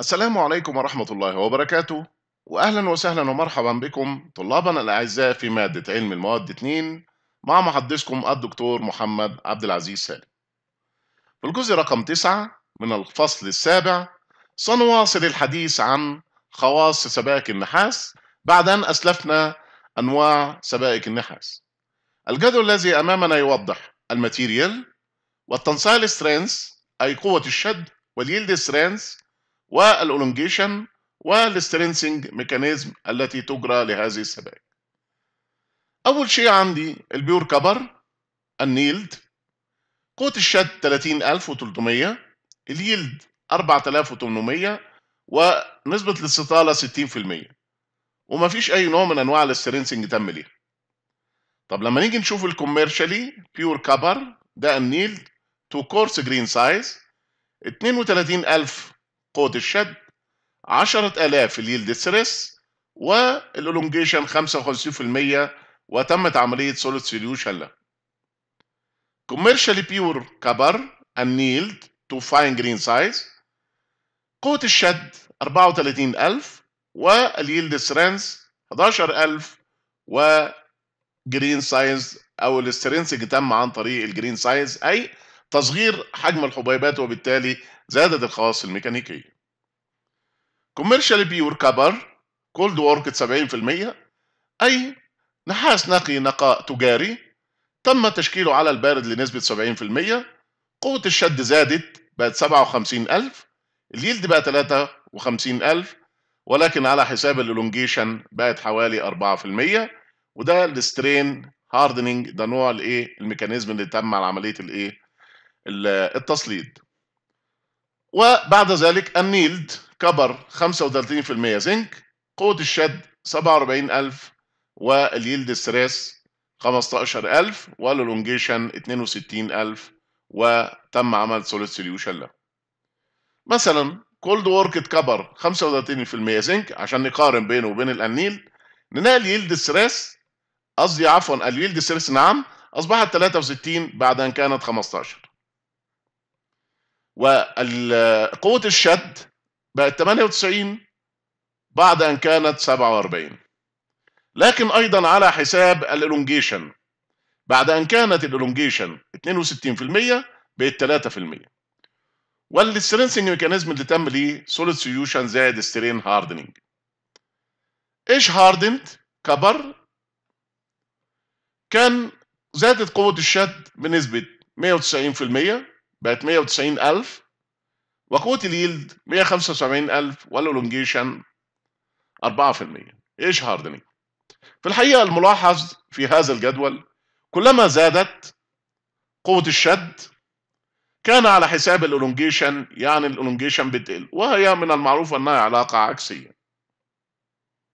السلام عليكم ورحمة الله وبركاته وأهلا وسهلا ومرحبا بكم طلابنا الأعزاء في مادة علم المواد 2 مع محدثكم الدكتور محمد عبد العزيز سالم في الجزء رقم 9 من الفصل السابع سنواصل الحديث عن خواص سبائك النحاس بعد أن أسلفنا أنواع سبائك النحاس الجدول الذي أمامنا يوضح الماتيريال والتنسايل سترينث أي قوة الشد واليلد سترينث والألونجيشن والسترينسنج ميكانيزم التي تجرى لهذه السبائك أول شيء عندي البيور كبر النيلد قوة الشد 30300 اليلد 4800 ونسبة الاستطالة 60% ومفيش أي نوع من أنواع الاسترينسنج تم ليها طب لما نيجي نشوف الكوميرشالي بيور كبر ده النيلد تو كورس جرين سايز 32000 قوة الشد 10000 اليلد ستريس والالونجيشن 55% وتمت عملية سوليد سوليوشن له. commercially pure copper annealed to fine green size قوة الشد 34000 واليلد سترينث 11000 وجرين سايز او الاسترنسج تم عن طريق الجرين سايز اي تصغير حجم الحبيبات وبالتالي زادت الخواص الميكانيكية كوميرشال بيور كبر كولد وورك 70% أي نحاس نقي نقاء تجاري تم تشكيله على البارد لنسبة 70% قوة الشد زادت بقت 57000 اليلد بقى 53000 ولكن على حساب الالونجيشن بقت حوالي 4% وده الاسترين هاردنينج ده نوع الايه الميكانيزم اللي تم على عمليه الايه التصليد وبعد ذلك النيلد كبر 35% زنك قوة الشد 47000 واليلد ستريس 15000 واللونجيشن 62000 وتم عمل سوليد سوليوشن له مثلا كولد وورك اتكبر 35% زنك عشان نقارن بينه وبين الانيل نلاقي اليلد ستريس قصدي عفوا اليلد ستريس نعم اصبحت 63 بعد ان كانت 15 وقوة الشد بقت 98 بعد أن كانت 47 لكن أيضا على حساب الالونجيشن بعد أن كانت الالونجيشن 62% بقت 3% والسترينسنج ميكانيزم اللي تم ليه سوليد سيوشن زائد سترين هاردنينج ايش هاردنت كبر كان زادت قوة الشد بنسبة 190% بقت 190000 وقوة اليلد 175000 والالونجيشن 4% ايش هاردنينج في الحقيقة الملاحظ في هذا الجدول كلما زادت قوة الشد كان على حساب الالونجيشن يعني الالونجيشن بتقل وهي من المعروف انها علاقة عكسية